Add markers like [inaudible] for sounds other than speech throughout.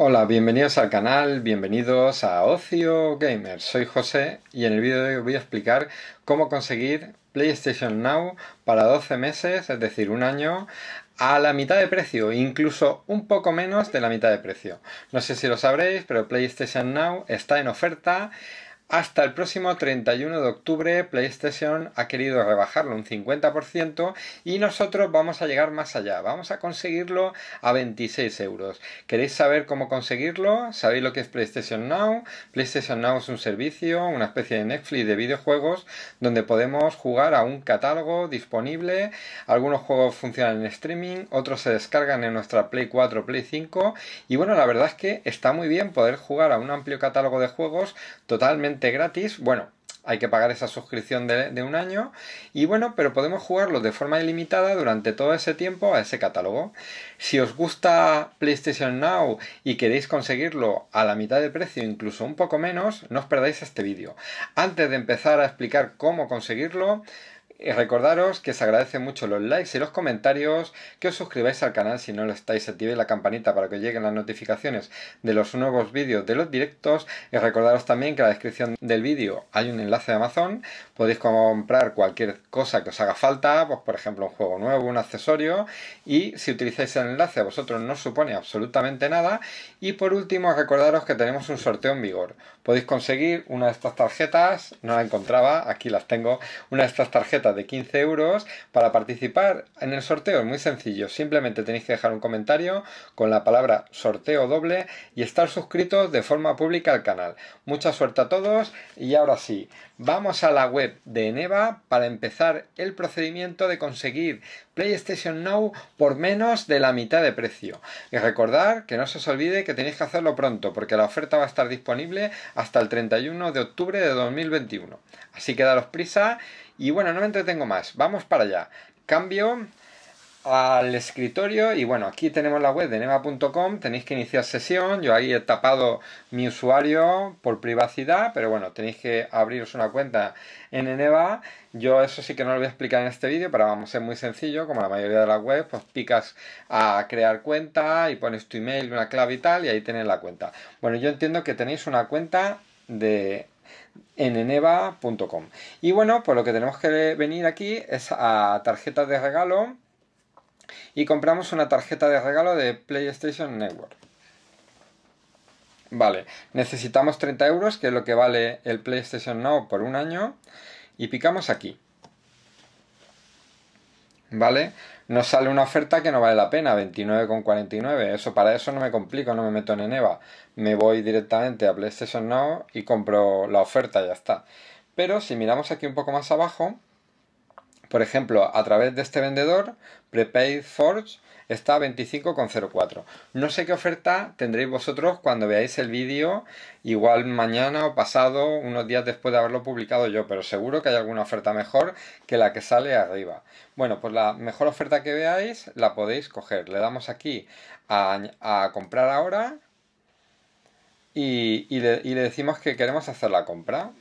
Hola, bienvenidos al canal, bienvenidos a Ocio Gamer. Soy José y en el vídeo de hoy voy a explicar cómo conseguir PlayStation Now para 12 meses, es decir, un año, a la mitad de precio, incluso un poco menos de la mitad de precio. No sé si lo sabréis, pero PlayStation Now está en oferta hasta el próximo 31 de octubre PlayStation ha querido rebajarlo un 50% y nosotros vamos a llegar más allá, vamos a conseguirlo a 26 euros. ¿Queréis saber cómo conseguirlo? ¿Sabéis lo que es PlayStation Now? PlayStation Now es un servicio, una especie de Netflix de videojuegos donde podemos jugar a un catálogo disponible. Algunos juegos funcionan en streaming, otros se descargan en nuestra Play 4, Play 5 y bueno, la verdad es que está muy bien poder jugar a un amplio catálogo de juegos totalmente gratis. Bueno, hay que pagar esa suscripción de, de, un año. Y bueno, pero podemos jugarlo de forma ilimitada durante todo ese tiempo a ese catálogo. Si os gusta PlayStation Now y queréis conseguirlo a la mitad de precio, incluso un poco menos, no os perdáis este vídeo. Antes de empezar a explicar cómo conseguirlo, y recordaros que se agradecen mucho los likes y los comentarios, que os suscribáis al canal si no lo estáis, activéis la campanita para que os lleguen las notificaciones de los nuevos vídeos de los directos. Y recordaros también que en la descripción del vídeo hay un enlace de Amazon, podéis comprar cualquier cosa que os haga falta, pues por ejemplo un juego nuevo, un accesorio, y si utilizáis el enlace a vosotros no supone absolutamente nada. Y por último, recordaros que tenemos un sorteo en vigor. Podéis conseguir una de estas tarjetas, no la encontraba, aquí las tengo, una de estas tarjetas de 15 euros para participar en el sorteo. Es muy sencillo, simplemente tenéis que dejar un comentario con la palabra sorteo doble y estar suscritos de forma pública al canal. Mucha suerte a todos y ahora sí, vamos a la web de Eneva para empezar el procedimiento de conseguir PlayStation Now por menos de la mitad de precio. Y recordar que no se os olvide que tenéis que hacerlo pronto porque la oferta va a estar disponible hasta el 31 de octubre de 2021. Así que daros prisa y bueno, no me entretengo más, vamos para allá. Cambio al escritorio y bueno, aquí tenemos la web de neva.com, tenéis que iniciar sesión, yo ahí he tapado mi usuario por privacidad, pero bueno, tenéis que abriros una cuenta en Eneva, yo eso sí que no lo voy a explicar en este vídeo, pero vamos, a ser muy sencillo, como la mayoría de las webs, pues picas a crear cuenta y pones tu email, una clave y tal, y ahí tenéis la cuenta. Bueno, yo entiendo que tenéis una cuenta de eneneva.com y bueno pues lo que tenemos que venir aquí es a tarjetas de regalo y compramos una tarjeta de regalo de PlayStation Network. Vale, necesitamos 30 euros, que es lo que vale el PlayStation Now por un año, y picamos aquí. ¿Vale? Nos sale una oferta que no vale la pena, 29,49. Eso para eso no me complico, no me meto en Eneva. Me voy directamente a PlayStation Now y compro la oferta, y ya está. Pero si miramos aquí un poco más abajo, por ejemplo, a través de este vendedor, Prepaid Forge está a 25,04. No sé qué oferta tendréis vosotros cuando veáis el vídeo, igual mañana o pasado, unos días después de haberlo publicado yo, pero seguro que hay alguna oferta mejor que la que sale arriba. Bueno, pues la mejor oferta que veáis la podéis coger. Le damos aquí a, comprar ahora y, y le decimos que queremos hacer la compra.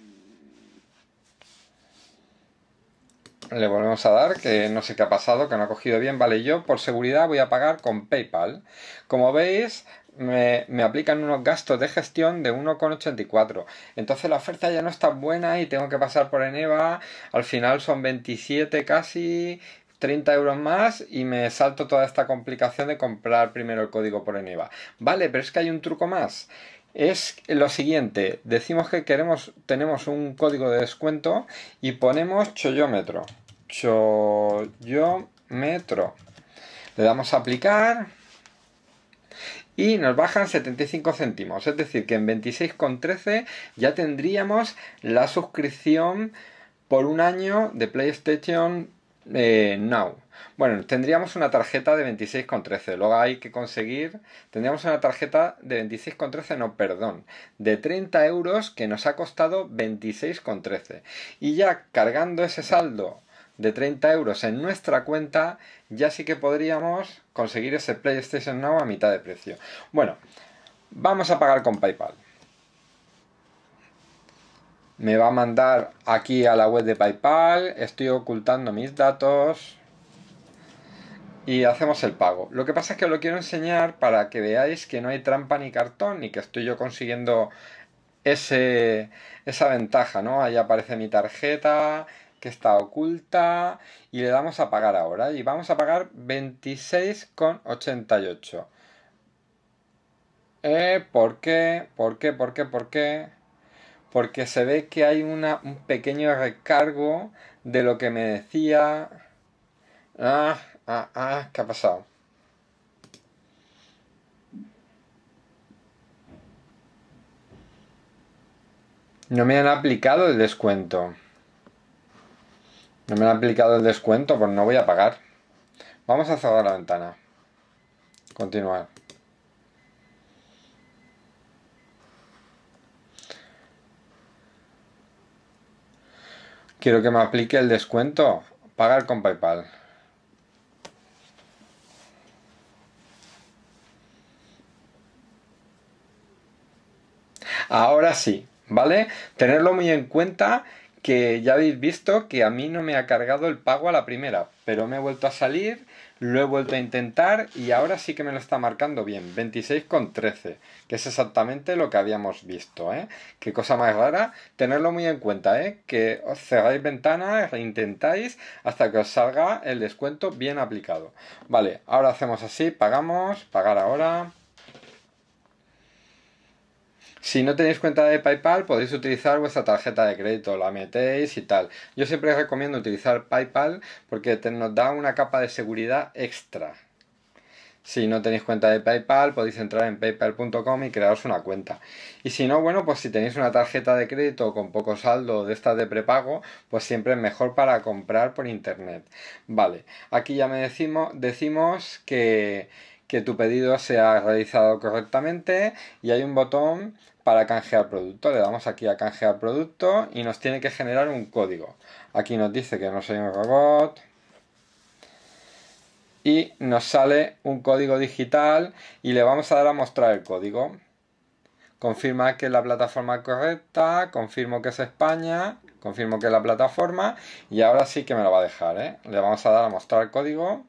Le volvemos a dar, que no sé qué ha pasado, que no ha cogido bien. Vale, yo por seguridad voy a pagar con PayPal. Como veis, me, aplican unos gastos de gestión de 1,84. Entonces la oferta ya no está buena y tengo que pasar por Eneva. Al final son 27 casi, 30 euros más y me salto toda esta complicación de comprar primero el código por Eneva. Vale, pero es que hay un truco más es lo siguiente. Decimos que queremos, tenemos un código de descuento y ponemos choyómetro Chollómetro. Le damos a aplicar y nos bajan 75 céntimos. Es decir, que en 26,13 ya tendríamos la suscripción por un año de PlayStation eh, Now. Bueno, tendríamos una tarjeta de 26,13. Luego hay que conseguir. Tendríamos una tarjeta de 26,13, no, perdón. De 30 euros que nos ha costado 26,13. Y ya cargando ese saldo de 30 euros en nuestra cuenta, ya sí que podríamos conseguir ese PlayStation Now a mitad de precio. Bueno, vamos a pagar con PayPal. Me va a mandar aquí a la web de PayPal. Estoy ocultando mis datos y hacemos el pago. Lo que pasa es que os lo quiero enseñar para que veáis que no hay trampa ni cartón ni que estoy yo consiguiendo ese, esa ventaja, ¿no? Ahí aparece mi tarjeta que está oculta y le damos a pagar ahora y vamos a pagar 26,88. Eh, ¿Por qué? ¿Por qué? ¿Por qué? ¿Por qué? Porque se ve que hay un pequeño recargo de lo que me decía... Ah, Ah, ah, ¿qué ha pasado? No me han aplicado el descuento. No me han aplicado el descuento, pues no voy a pagar. Vamos a cerrar la ventana. Continuar. Quiero que me aplique el descuento. Pagar con PayPal. Ahora sí, ¿vale? Tenerlo muy en cuenta que ya habéis visto que a mí no me ha cargado el pago a la primera, pero me he vuelto a salir, lo he vuelto a intentar y ahora sí que me lo está marcando bien, 26,13, que es exactamente lo que habíamos visto, ¿eh? Qué cosa más rara, tenerlo muy en cuenta, ¿eh? Que os cerráis ventanas, reintentáis hasta que os salga el descuento bien aplicado. Vale, ahora hacemos así, pagamos, pagar ahora... Si no tenéis cuenta de PayPal, podéis utilizar vuestra tarjeta de crédito, la metéis y tal. Yo siempre recomiendo utilizar PayPal porque te, nos da una capa de seguridad extra. Si no tenéis cuenta de PayPal, podéis entrar en paypal.com y crearos una cuenta. Y si no, bueno, pues si tenéis una tarjeta de crédito con poco saldo de estas de prepago, pues siempre es mejor para comprar por internet. Vale, aquí ya me decimos que, que tu pedido se ha realizado correctamente y hay un botón para canjear producto. Le damos aquí a canjear producto y nos tiene que generar un código. Aquí nos dice que no soy un robot. Y nos sale un código digital y le vamos a dar a mostrar el código. Confirma que es la plataforma correcta, confirmo que es España, confirmo que es la plataforma y ahora sí que me lo va a dejar. ¿eh? Le vamos a dar a mostrar el código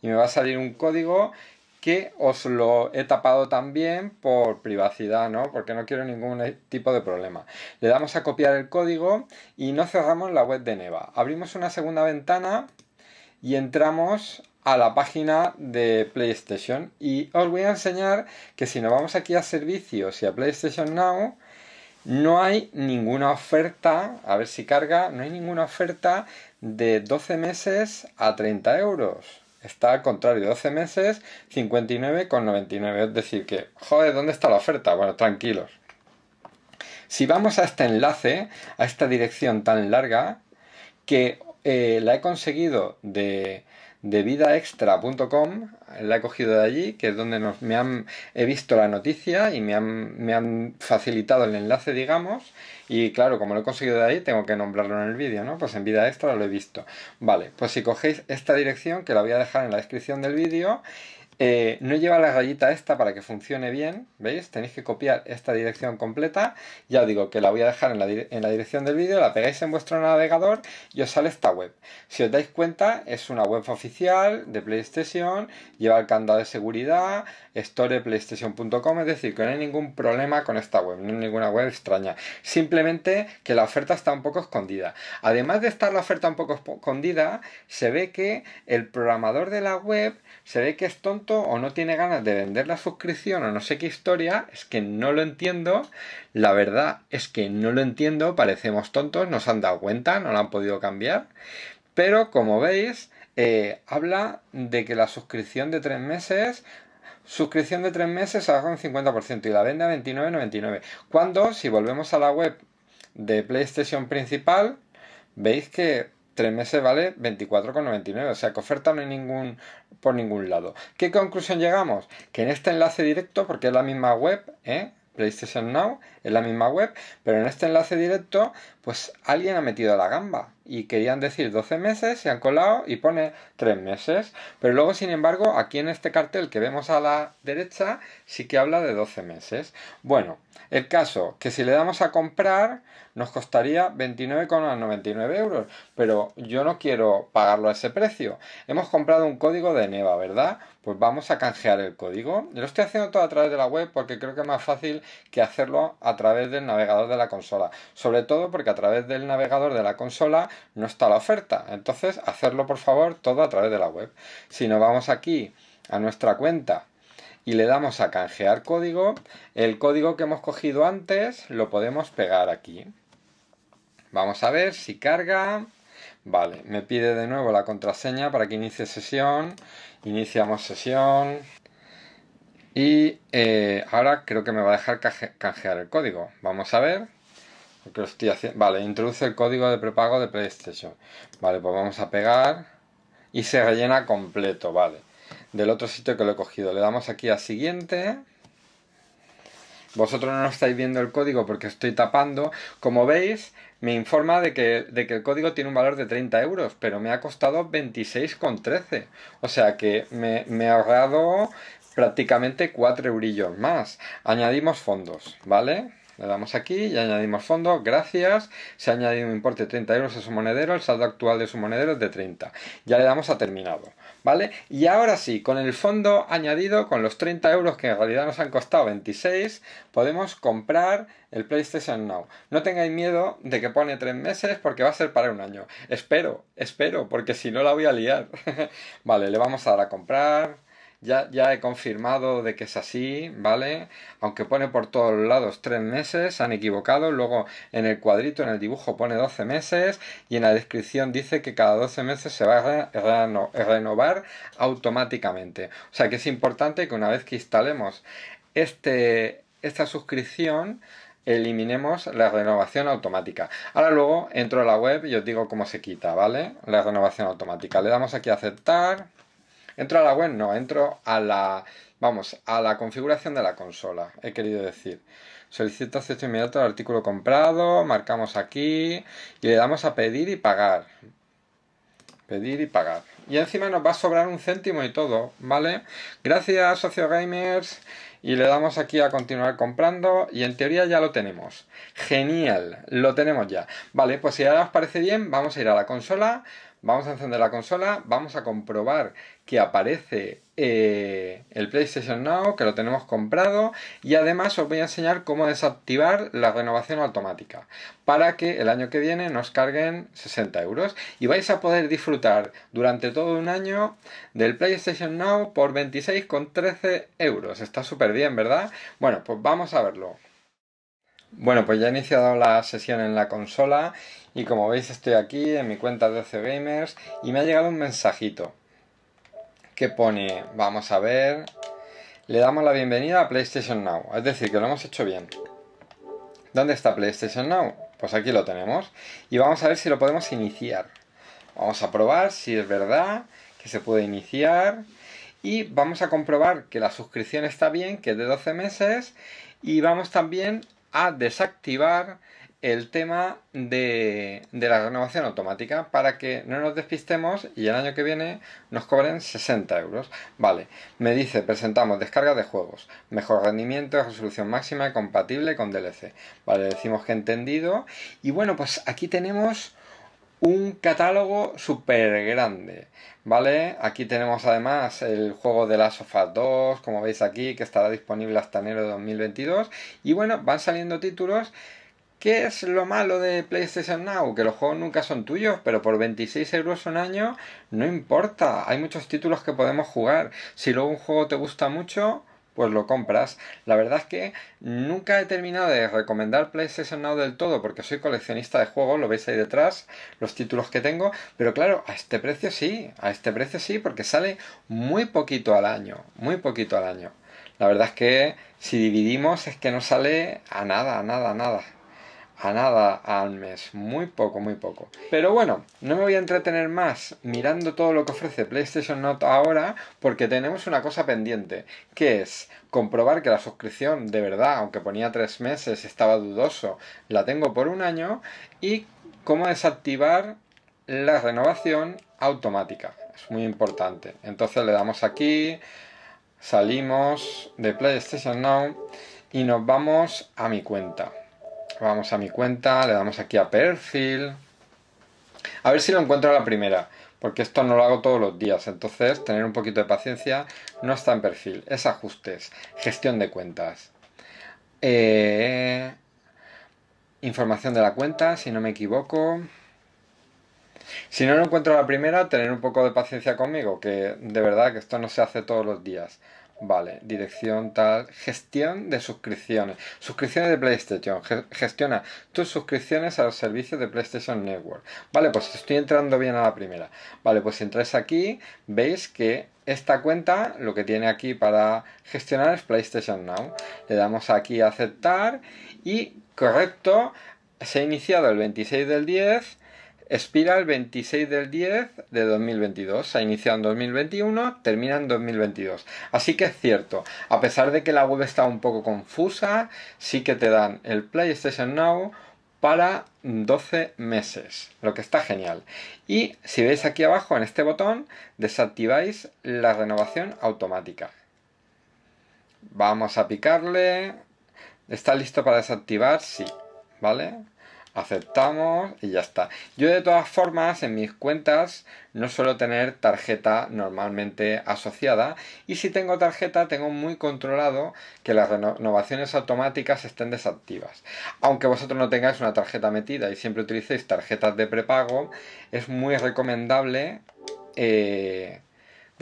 y me va a salir un código que os lo he tapado también por privacidad, ¿no? Porque no quiero ningún e-, tipo de problema. Le damos a copiar el código y no cerramos la web de Neva. Abrimos una segunda ventana y entramos a la página de PlayStation y os voy a enseñar que si nos vamos aquí a servicios y a PlayStation Now no hay ninguna oferta, a ver si carga, no hay ninguna oferta de 12 meses a 30 euros. Está al contrario, 12 meses, 59,99. Es decir, que, joder, ¿dónde está la oferta? Bueno, tranquilos. Si vamos a este enlace, a esta dirección tan larga, que eh, la he conseguido de, de vidaextra.com, la he cogido de allí, que es donde me han, he visto la noticia y me han, me han facilitado el enlace, digamos, y claro, como lo he conseguido de ahí, tengo que nombrarlo en el vídeo, ¿no? Pues en vida extra lo he visto. Vale, pues si cogéis esta dirección, que la voy a dejar en la descripción del vídeo, eh, no lleva la gallita esta para que funcione bien, ¿veis? Tenéis que copiar esta dirección completa, ya os digo que la voy a dejar en la, en la dirección del vídeo, la pegáis en vuestro navegador y os sale esta web. Si os dais cuenta, es una web oficial de PlayStation, lleva el candado de seguridad, storeplaystation.com, es decir, que no hay ningún problema con esta web, no hay ninguna web extraña. Simplemente que la oferta está un poco escondida. Además de estar la oferta un poco escondida, se ve que el programador de la web se ve que es tonto o no tiene ganas de vender la suscripción o no sé qué historia, es que no lo entiendo, la verdad es que no lo entiendo, parecemos tontos, nos han dado cuenta, no lo han podido cambiar, pero como veis, eh, habla de que la suscripción de tres meses suscripción de tres meses se un 50% y la vende a 29.99. Cuando, si volvemos a la web de PlayStation principal, veis que tres meses vale 24,99. O sea que oferta no hay ningún por ningún lado. ¿Qué conclusión llegamos? Que en este enlace directo, porque es la misma web, ¿eh? PlayStation Now, es la misma web, pero en este enlace directo, pues alguien ha metido la gamba y querían decir 12 meses, se han colado y pone 3 meses. Pero luego, sin embargo, aquí en este cartel que vemos a la derecha, sí que habla de 12 meses. Bueno, el caso, que si le damos a comprar, nos costaría 29,99 euros. Pero yo no quiero pagarlo a ese precio. Hemos comprado un código de Neva, ¿verdad? Pues vamos a canjear el código. Lo estoy haciendo todo a través de la web porque creo que es más fácil que hacerlo a través del navegador de la consola. Sobre todo porque a través del navegador de la consola no está la oferta. Entonces, hacerlo por favor todo a través de la web. Si nos vamos aquí a nuestra cuenta y le damos a canjear código, el código que hemos cogido antes lo podemos pegar aquí. Vamos a ver si carga. Vale, me pide de nuevo la contraseña para que inicie sesión. Iniciamos sesión. Y eh, ahora creo que me va a dejar canjear el código. Vamos a ver. Vale, introduce el código de prepago de PlayStation. Vale, pues vamos a pegar. Y se rellena completo, vale. Del otro sitio que lo he cogido. Le damos aquí a siguiente. Vosotros no estáis viendo el código porque estoy tapando. Como veis, me informa de que, de que el código tiene un valor de 30 euros, pero me ha costado 26,13. O sea que me, ha he ahorrado prácticamente 4 eurillos más. Añadimos fondos, ¿vale? Le damos aquí y añadimos fondo, gracias. Se ha añadido un importe de 30 euros a su monedero, el saldo actual de su monedero es de 30. Ya le damos a terminado, ¿vale? Y ahora sí, con el fondo añadido, con los 30 euros que en realidad nos han costado 26, podemos comprar el PlayStation Now. No tengáis miedo de que pone 3 meses porque va a ser para un año. Espero, espero, porque si no la voy a liar. [laughs] vale, le vamos a dar a comprar ya, he confirmado de que es así, ¿vale? Aunque pone por todos lados tres meses, se han equivocado. Luego en el cuadrito, en el dibujo pone 12 meses y en la descripción dice que cada 12 meses se va a renovar automáticamente. O sea que es importante que una vez que instalemos este, esta suscripción, eliminemos la renovación automática. Ahora luego entro a la web y os digo cómo se quita, ¿vale? La renovación automática. Le damos aquí a aceptar. Entro a la web, no, entro a la, vamos, a la configuración de la consola, he querido decir. Solicito acceso inmediato al artículo comprado, marcamos aquí y le damos a pedir y pagar. Pedir y pagar. Y encima nos va a sobrar un céntimo y todo, ¿vale? Gracias, socio gamers. Y le damos aquí a continuar comprando y en teoría ya lo tenemos. Genial, lo tenemos ya. Vale, pues si ahora os parece bien, vamos a ir a la consola, Vamos a encender la consola, vamos a comprobar que aparece eh, el PlayStation Now, que lo tenemos comprado, y además os voy a enseñar cómo desactivar la renovación automática, para que el año que viene nos carguen 60 euros y vais a poder disfrutar durante todo un año del PlayStation Now por 26,13 euros. Está súper bien, ¿verdad? Bueno, pues vamos a verlo. Bueno, pues ya he iniciado la sesión en la consola y como veis estoy aquí en mi cuenta de 12 Gamers y me ha llegado un mensajito que pone, vamos a ver, le damos la bienvenida a PlayStation Now. Es decir, que lo hemos hecho bien. ¿Dónde está PlayStation Now? Pues aquí lo tenemos. Y vamos a ver si lo podemos iniciar. Vamos a probar si es verdad que se puede iniciar. Y vamos a comprobar que la suscripción está bien, que es de 12 meses. Y vamos también a desactivar el tema de, la renovación automática para que no nos despistemos y el año que viene nos cobren 60 euros. Vale, me dice, presentamos descarga de juegos, mejor rendimiento, resolución máxima y compatible con DLC. Vale, decimos que entendido. Y bueno, pues aquí tenemos un catálogo súper grande, ¿vale? Aquí tenemos además el juego de la Sofa 2, como veis aquí, que estará disponible hasta enero de 2022. Y bueno, van saliendo títulos ¿Qué es lo malo de PlayStation Now? Que los juegos nunca son tuyos, pero por 26 euros un año no importa. Hay muchos títulos que podemos jugar. Si luego un juego te gusta mucho, pues lo compras. La verdad es que nunca he terminado de recomendar PlayStation Now del todo porque soy coleccionista de juegos, lo veis ahí detrás, los títulos que tengo, pero claro, a este precio sí, a este precio sí, porque sale muy poquito al año, muy poquito al año. La verdad es que si dividimos es que no sale a nada, a nada, a nada a nada al mes, muy poco, muy poco. Pero bueno, no me voy a entretener más mirando todo lo que ofrece PlayStation Not ahora porque tenemos una cosa pendiente, que es comprobar que la suscripción de verdad, aunque ponía tres meses, estaba dudoso, la tengo por un año y cómo desactivar la renovación automática. Es muy importante. Entonces le damos aquí, salimos de PlayStation Now y nos vamos a mi cuenta. Vamos a mi cuenta, le damos aquí a perfil. A ver si lo encuentro a la primera, porque esto no lo hago todos los días. Entonces, tener un poquito de paciencia. No está en perfil, es ajustes, gestión de cuentas. Eh, información de la cuenta, si no me equivoco. Si no lo encuentro a la primera, tener un poco de paciencia conmigo, que de verdad que esto no se hace todos los días. Vale, dirección tal, gestión de suscripciones, suscripciones de PlayStation, gestiona tus suscripciones a los servicios de PlayStation Network. Vale, pues estoy entrando bien a la primera. Vale, pues si entráis aquí, veis que esta cuenta lo que tiene aquí para gestionar es PlayStation Now. Le damos aquí a aceptar y correcto, se ha iniciado el 26 del 10 Expira el 26 del 10 de 2022. Se ha iniciado en 2021, termina en 2022. Así que es cierto, a pesar de que la web está un poco confusa, sí que te dan el PlayStation Now para 12 meses, lo que está genial. Y si veis aquí abajo en este botón, desactiváis la renovación automática. Vamos a picarle. ¿Está listo para desactivar? Sí, ¿vale? aceptamos y ya está. Yo de todas formas en mis cuentas no suelo tener tarjeta normalmente asociada y si tengo tarjeta tengo muy controlado que las renovaciones automáticas estén desactivas. Aunque vosotros no tengáis una tarjeta metida y siempre utilicéis tarjetas de prepago, es muy recomendable eh,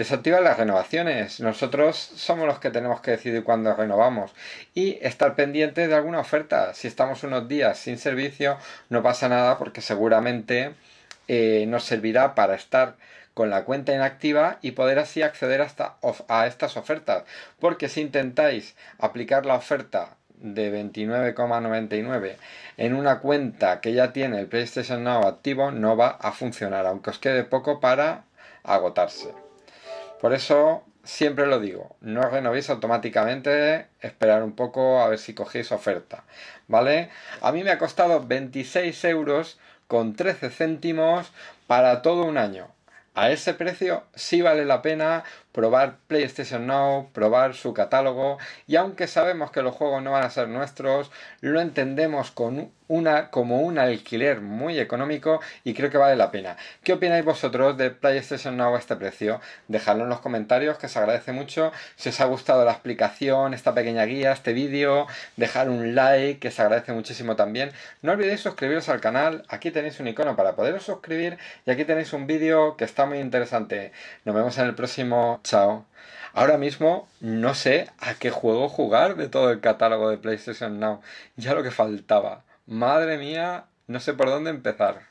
Desactivar las renovaciones. Nosotros somos los que tenemos que decidir cuándo renovamos y estar pendiente de alguna oferta. Si estamos unos días sin servicio, no pasa nada porque seguramente eh, nos servirá para estar con la cuenta inactiva y poder así acceder hasta a estas ofertas. Porque si intentáis aplicar la oferta de 29,99 en una cuenta que ya tiene el PlayStation Now activo, no va a funcionar, aunque os quede poco para agotarse. Por eso siempre lo digo, no renovéis automáticamente, esperar un poco a ver si cogéis oferta, ¿vale? A mí me ha costado 26 euros con 13 céntimos para todo un año. A ese precio sí vale la pena probar PlayStation Now, probar su catálogo y aunque sabemos que los juegos no van a ser nuestros, lo entendemos con una, como un alquiler muy económico y creo que vale la pena. ¿Qué opináis vosotros de PlayStation Now a este precio? Dejadlo en los comentarios, que se agradece mucho. Si os ha gustado la explicación, esta pequeña guía, este vídeo, dejar un like, que se agradece muchísimo también. No olvidéis suscribiros al canal, aquí tenéis un icono para poderos suscribir y aquí tenéis un vídeo que está muy interesante. Nos vemos en el próximo chao. Ahora mismo no sé a qué juego jugar de todo el catálogo de PlayStation Now. Ya lo que faltaba. Madre mía, no sé por dónde empezar.